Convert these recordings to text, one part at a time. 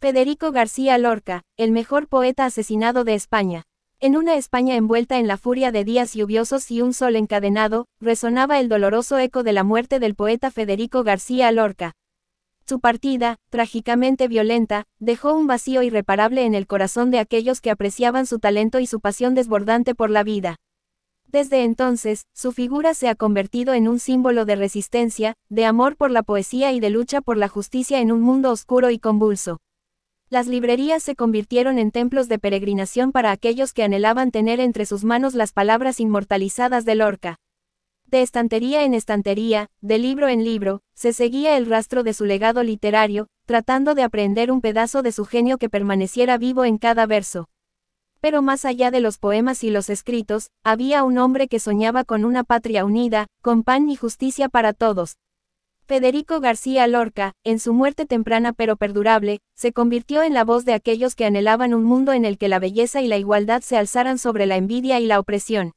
Federico García Lorca, el mejor poeta asesinado de España. En una España envuelta en la furia de días lluviosos y un sol encadenado, resonaba el doloroso eco de la muerte del poeta Federico García Lorca. Su partida, trágicamente violenta, dejó un vacío irreparable en el corazón de aquellos que apreciaban su talento y su pasión desbordante por la vida. Desde entonces, su figura se ha convertido en un símbolo de resistencia, de amor por la poesía y de lucha por la justicia en un mundo oscuro y convulso. Las librerías se convirtieron en templos de peregrinación para aquellos que anhelaban tener entre sus manos las palabras inmortalizadas de Lorca. De estantería en estantería, de libro en libro, se seguía el rastro de su legado literario, tratando de aprender un pedazo de su genio que permaneciera vivo en cada verso. Pero más allá de los poemas y los escritos, había un hombre que soñaba con una patria unida, con pan y justicia para todos, Federico García Lorca, en su muerte temprana pero perdurable, se convirtió en la voz de aquellos que anhelaban un mundo en el que la belleza y la igualdad se alzaran sobre la envidia y la opresión.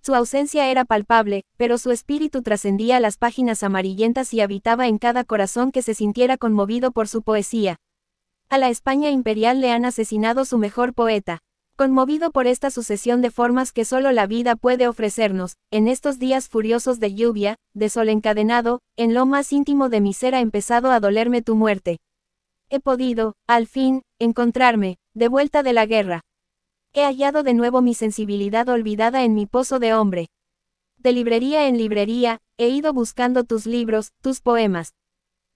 Su ausencia era palpable, pero su espíritu trascendía las páginas amarillentas y habitaba en cada corazón que se sintiera conmovido por su poesía. A la España imperial le han asesinado su mejor poeta. Conmovido por esta sucesión de formas que solo la vida puede ofrecernos, en estos días furiosos de lluvia, de sol encadenado, en lo más íntimo de mi ser ha empezado a dolerme tu muerte. He podido, al fin, encontrarme, de vuelta de la guerra. He hallado de nuevo mi sensibilidad olvidada en mi pozo de hombre. De librería en librería, he ido buscando tus libros, tus poemas.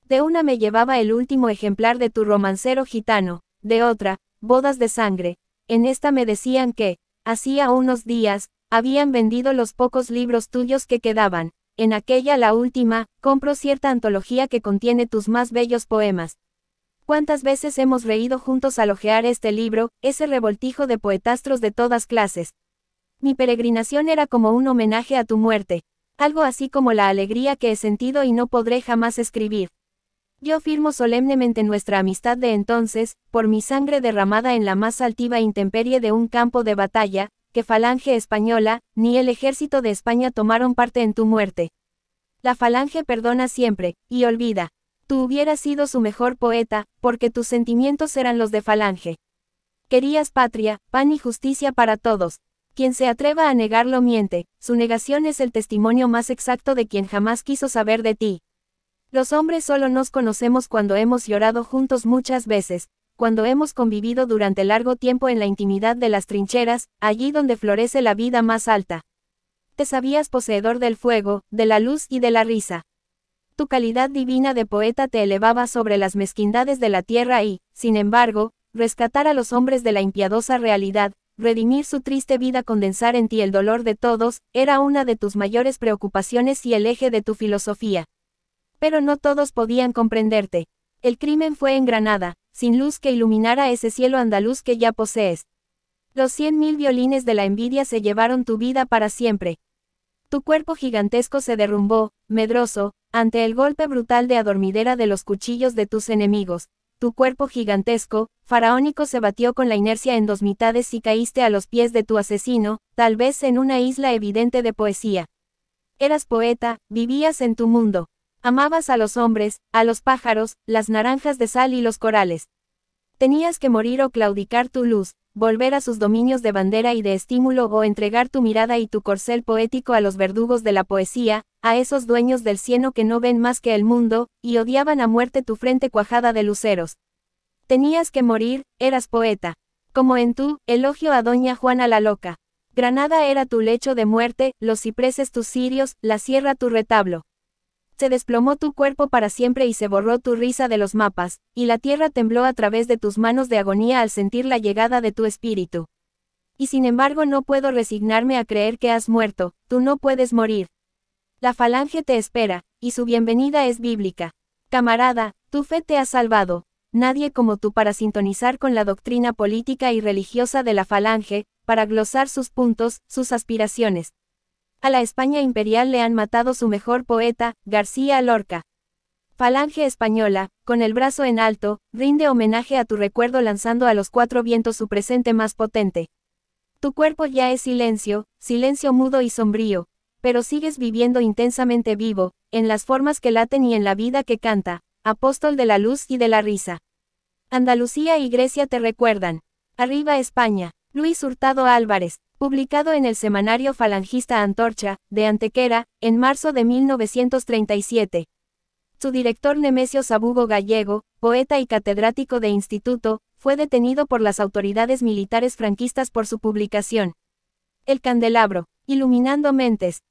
De una me llevaba el último ejemplar de tu romancero gitano, de otra, bodas de sangre, en esta me decían que, hacía unos días, habían vendido los pocos libros tuyos que quedaban, en aquella la última, compro cierta antología que contiene tus más bellos poemas. ¿Cuántas veces hemos reído juntos al ojear este libro, ese revoltijo de poetastros de todas clases? Mi peregrinación era como un homenaje a tu muerte, algo así como la alegría que he sentido y no podré jamás escribir. Yo firmo solemnemente nuestra amistad de entonces, por mi sangre derramada en la más altiva intemperie de un campo de batalla, que Falange Española, ni el ejército de España tomaron parte en tu muerte. La Falange perdona siempre, y olvida. Tú hubieras sido su mejor poeta, porque tus sentimientos eran los de Falange. Querías patria, pan y justicia para todos. Quien se atreva a negarlo miente, su negación es el testimonio más exacto de quien jamás quiso saber de ti. Los hombres solo nos conocemos cuando hemos llorado juntos muchas veces, cuando hemos convivido durante largo tiempo en la intimidad de las trincheras, allí donde florece la vida más alta. Te sabías poseedor del fuego, de la luz y de la risa. Tu calidad divina de poeta te elevaba sobre las mezquindades de la tierra y, sin embargo, rescatar a los hombres de la impiadosa realidad, redimir su triste vida, condensar en ti el dolor de todos, era una de tus mayores preocupaciones y el eje de tu filosofía. Pero no todos podían comprenderte. El crimen fue en Granada, sin luz que iluminara ese cielo andaluz que ya posees. Los cien mil violines de la envidia se llevaron tu vida para siempre. Tu cuerpo gigantesco se derrumbó, medroso, ante el golpe brutal de adormidera de los cuchillos de tus enemigos. Tu cuerpo gigantesco, faraónico se batió con la inercia en dos mitades y caíste a los pies de tu asesino, tal vez en una isla evidente de poesía. Eras poeta, vivías en tu mundo. Amabas a los hombres, a los pájaros, las naranjas de sal y los corales. Tenías que morir o claudicar tu luz, volver a sus dominios de bandera y de estímulo o entregar tu mirada y tu corcel poético a los verdugos de la poesía, a esos dueños del cieno que no ven más que el mundo, y odiaban a muerte tu frente cuajada de luceros. Tenías que morir, eras poeta. Como en tu elogio a doña Juana la Loca. Granada era tu lecho de muerte, los cipreses tus cirios, la sierra tu retablo se desplomó tu cuerpo para siempre y se borró tu risa de los mapas, y la tierra tembló a través de tus manos de agonía al sentir la llegada de tu espíritu. Y sin embargo no puedo resignarme a creer que has muerto, tú no puedes morir. La falange te espera, y su bienvenida es bíblica. Camarada, tu fe te ha salvado, nadie como tú para sintonizar con la doctrina política y religiosa de la falange, para glosar sus puntos, sus aspiraciones, a la España imperial le han matado su mejor poeta, García Lorca. Falange española, con el brazo en alto, rinde homenaje a tu recuerdo lanzando a los cuatro vientos su presente más potente. Tu cuerpo ya es silencio, silencio mudo y sombrío, pero sigues viviendo intensamente vivo, en las formas que laten y en la vida que canta, apóstol de la luz y de la risa. Andalucía y Grecia te recuerdan. Arriba España. Luis Hurtado Álvarez publicado en el semanario falangista Antorcha, de Antequera, en marzo de 1937. Su director Nemesio Sabugo Gallego, poeta y catedrático de instituto, fue detenido por las autoridades militares franquistas por su publicación. El candelabro, iluminando mentes,